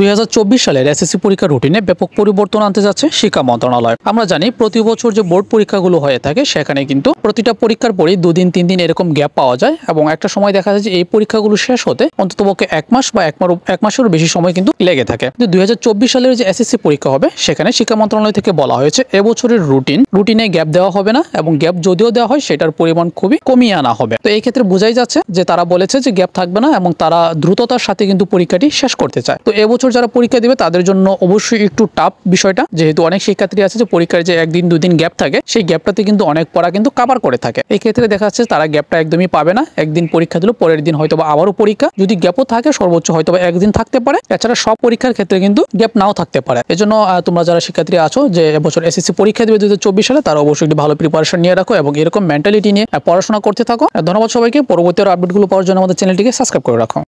দুই সালের এসএসসি পরীক্ষার রুটিনে ব্যাপক পরিবর্তন আনতে যাচ্ছে শিক্ষা মন্ত্রণালয় আমরা জানি প্রতি বছর যে বোর্ড পরীক্ষাগুলো হয়ে থাকে সেখানে কিন্তু প্রতিটা পরীক্ষার পরই দুদিন তিন দিন এরকম গ্যাপ পাওয়া যায় এবং একটা সময় দেখা যায় যে এই পরীক্ষাগুলো শেষ হতে পক্ষে এক মাস বা এক মাসেরও বেশি সময় কিন্তু লেগে থাকে দুই সালের যে এসএসসি পরীক্ষা হবে সেখানে শিক্ষা মন্ত্রণালয় থেকে বলা হয়েছে এবছরের রুটিন রুটিনে গ্যাপ দেওয়া হবে না এবং গ্যাপ যদিও দেওয়া হয় সেটার পরিমাণ খুবই কমিয়ে আনা হবে তো এই ক্ষেত্রে বোঝাই যাচ্ছে যে তারা বলেছে যে গ্যাপ থাকবে না এবং তারা দ্রুততার সাথে কিন্তু পরীক্ষাটি শেষ করতে চায় তো এবছর বছর যারা পরীক্ষা দেবে তাদের জন্য অবশ্যই একটু টাফ বিষয়টা যেহেতু অনেক শিক্ষার্থী আছে যে পরীক্ষার যে একদিন দুদিন গ্যাপ থাকে সেই গ্যাপটাতে কিন্তু অনেক পড়া কিন্তু কাবার করে থাকে এই ক্ষেত্রে দেখা যাচ্ছে তারা গ্যাপটা একদমই পাবে না একদিন পরীক্ষা দিল পরের দিন হয়তো বা আবারও পরীক্ষা যদি গ্যাপও থাকে সর্বোচ্চ হয়তো বা একদিন থাকতে পারে এছাড়া সব পরীক্ষার ক্ষেত্রে কিন্তু গ্যাপ নাও থাকতে পারে এজন্য তোমরা যারা শিক্ষার্থী আছো যে এবছর এসএসসি পরীক্ষা দেবে দু সালে তারা অবশ্যই একটি ভালো প্রিপারেশন নিয়ে রাখো এবং এরকম মেন্টালিটি নিয়ে পড়াশোনা করতে থাকো ধন্যবাদ সবাইকে পরবর্তী আপডেটগুলো পাওয়ার জন্য আমাদের চ্যানেলটিকে সাবস্ক্রাইব করে রাখো